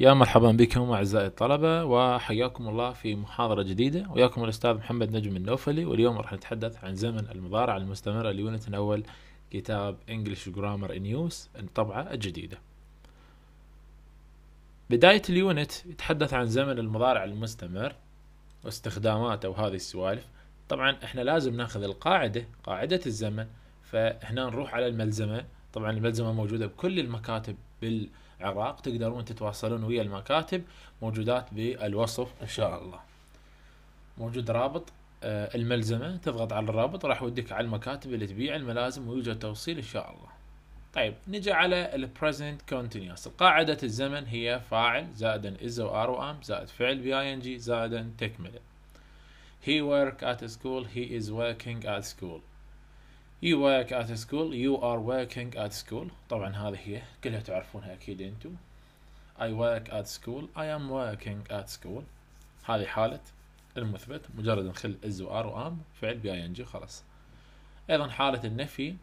يا مرحبا بكم أعزائي الطلبة وحياكم الله في محاضرة جديدة وياكم الأستاذ محمد نجم النوفلي واليوم راح نتحدث عن زمن المضارع المستمرة اليونت الأول كتاب انجلش جرامر ان يوز الطبعة الجديدة بداية اليونت يتحدث عن زمن المضارع المستمر واستخداماته وهذه السوالف طبعا احنا لازم ناخذ القاعدة قاعدة الزمن فهنا نروح على الملزمة طبعا الملزمة موجودة بكل المكاتب بال العراق تقدرون تتواصلون ويا المكاتب موجودات بالوصف ان شاء الله موجود رابط آه، الملزمه تضغط على الرابط راح يوديك على المكاتب اللي تبيع الملازم ويوجد توصيل ان شاء الله طيب نجي على البريزنت كونتينوس قاعدة الزمن هي فاعل زائد از وار وام و am زائد فعل بي جي زائد تكملة he ورك at school he is working at school You work at school You are working at school طبعا هذه هي كلها تعرفونها أكيد أنتم I work at school I am working at school هذه حالة المثبت مجرد نخل از وار am فعل بي ing خلاص ايضا حالة النفي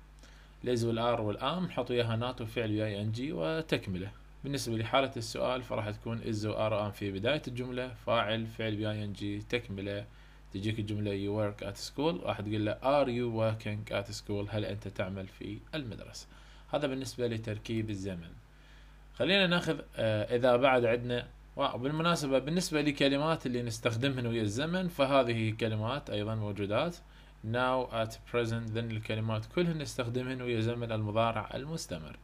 الاز والار والام نحط وياها not وفعل بي ing وتكمله بالنسبة لحالة السؤال فراح تكون از وار am في بداية الجملة فاعل فعل بي ing تكمله تجيك الجملة you work at school واحد يقول له are you working at school هل أنت تعمل في المدرسة هذا بالنسبة لتركيب الزمن خلينا ناخذ آه، إذا بعد عندنا وبالمناسبة بالنسبة لكلمات اللي نستخدمهن ويا الزمن فهذه كلمات أيضا موجودات now at present then الكلمات كلهن نستخدمهن ويا زمن المضارع المستمر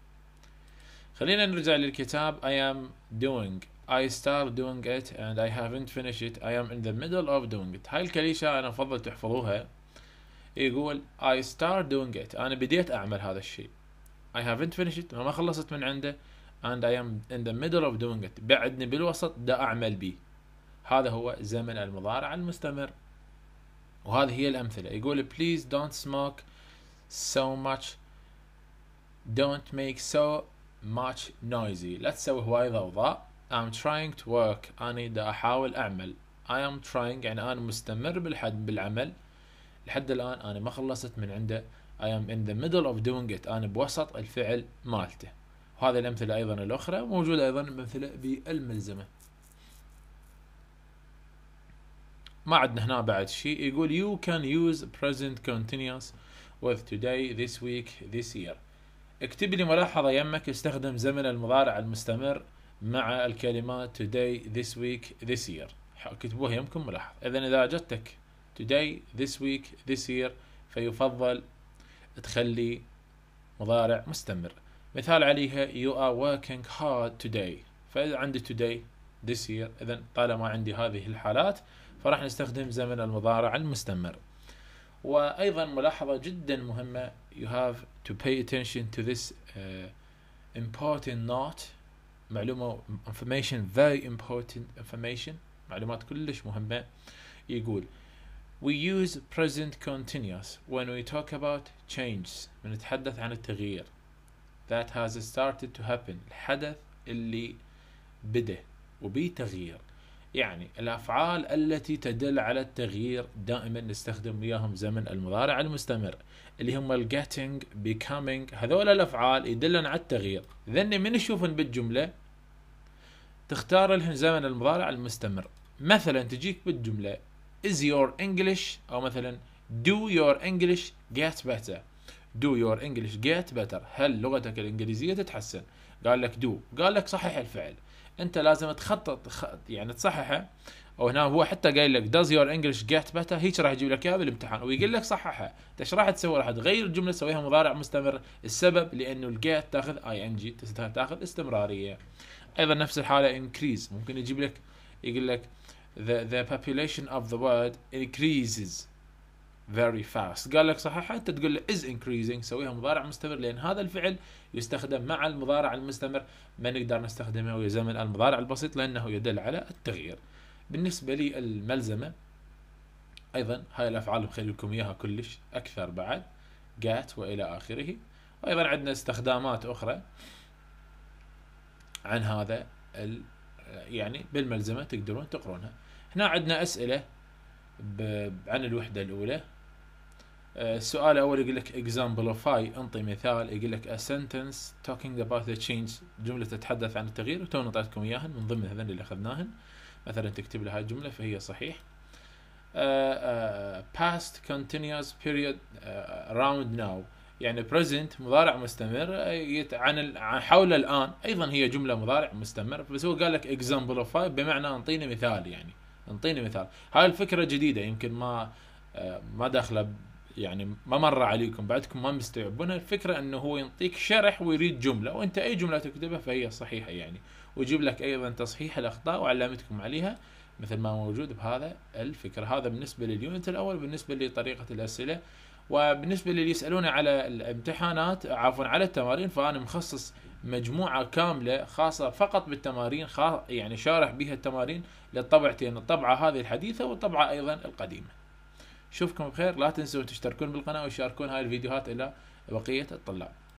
خلينا نرجع للكتاب I am doing I start doing it and I haven't finished it I am in the middle of doing it هاي الكليشة أنا أفضل تحفظوها يقول I start doing it أنا بديت أعمل هذا الشيء I haven't finished it ما خلصت من عنده and I am in the middle of doing it بعدني بالوسط دا أعمل بيه هذا هو زمن المضارع المستمر وهذه هي الأمثلة يقول please don't smoke so much don't make so much noisy لا تسوي هواي ضوضاء I'm trying to work أنا دا أحاول أعمل I am trying يعني أنا مستمر بالحد بالعمل لحد الآن أنا ما خلصت من عنده I am in the middle of doing it أنا بوسط الفعل مالته وهذه الأمثلة أيضا الأخرى موجودة أيضا الأمثلة بالملزمة ما عندنا هنا بعد شيء يقول you can use present continuous with today this week this year اكتب لي ملاحظة يمك استخدم زمن المضارع المستمر مع الكلمة today this week this year كتبوها يمكن ملاحظ إذا إذا جتك today this week this year فيفضل تخلي مضارع مستمر مثال عليها you are working hard today فإذا عندي today this year إذا طالما عندي هذه الحالات فراح نستخدم زمن المضارع المستمر وأيضا ملاحظة جدا مهمة you have to pay attention to this uh, important note معلومة information very important information معلومات كلش مهمة يقول We use present continuous when we talk about changes نتحدث عن التغيير that has started to happen الحدث اللي بدأ وبيه تغيير يعني الأفعال التي تدل على التغيير دائما نستخدم وياهم زمن المضارع المستمر اللي هم الجيتنج becoming هذول الأفعال يدلن على التغيير ذن من يشوفن بالجملة تختار لهم زمن المضارع المستمر مثلا تجيك بالجملة is your English أو مثلا do your English get better do your English get better هل لغتك الإنجليزية تتحسن قال لك do قال لك صحيح الفعل انت لازم تخطط يعني تصححه او هنا هو حتى قايل لك does your English get better هيك راح يجيب لك اياها بالامتحان ويقول لك صححها انت ايش راح تسوي راح تغير الجمله تسويها مضارع مستمر السبب لانه الجيت تاخذ اي ان جي تاخذ استمراريه ايضا نفس الحاله increase ممكن يجيب لك يقول لك the, the population of the world increases very fast قال لك صحيح انت تقول له is increasing سويها مضارع مستمر لان هذا الفعل يستخدم مع المضارع المستمر ما نقدر نستخدمه ويا زمن المضارع البسيط لانه يدل على التغيير بالنسبه لي الملزمه ايضا هاي الافعال مخلي لكم اياها كلش اكثر بعد جات والى اخره وايضا عندنا استخدامات اخرى عن هذا ال يعني بالملزمه تقدرون تقرونها هنا عندنا اسئله عن الوحده الاولى السؤال آه، الاول يقول لك اكزامبلفاي انطي مثال يقول لك a sentence talking about the change جمله تتحدث عن التغيير وتونا اعطيتكم اياهن من ضمن هذين اللي اخذناهن مثلا تكتب لها الجمله فهي صحيح uh, uh, past continuous period uh, round now يعني present مضارع مستمر عن حول الان ايضا هي جمله مضارع مستمر بس هو قال لك example of بمعنى انطيني مثال يعني انطيني مثال هاي الفكره جديده يمكن ما ما داخله يعني ما مر عليكم بعدكم ما مستوعبونها الفكره انه هو ينطيك شرح ويريد جمله وانت اي جمله تكتبها فهي صحيحه يعني ويجيب لك ايضا تصحيح الاخطاء وعلامتكم عليها مثل ما موجود بهذا الفكر هذا بالنسبه لليونت الاول بالنسبه لطريقه الاسئله وبالنسبه للي يسالوني على الامتحانات عفوا على التمارين فانا مخصص مجموعه كامله خاصه فقط بالتمارين خاص يعني شارح بها التمارين للطبعتين الطبعه هذه الحديثه والطبعه ايضا القديمه اشوفكم بخير لا تنسوا تشتركون بالقناه وتشاركون هاي الفيديوهات الى بقيه الطلاب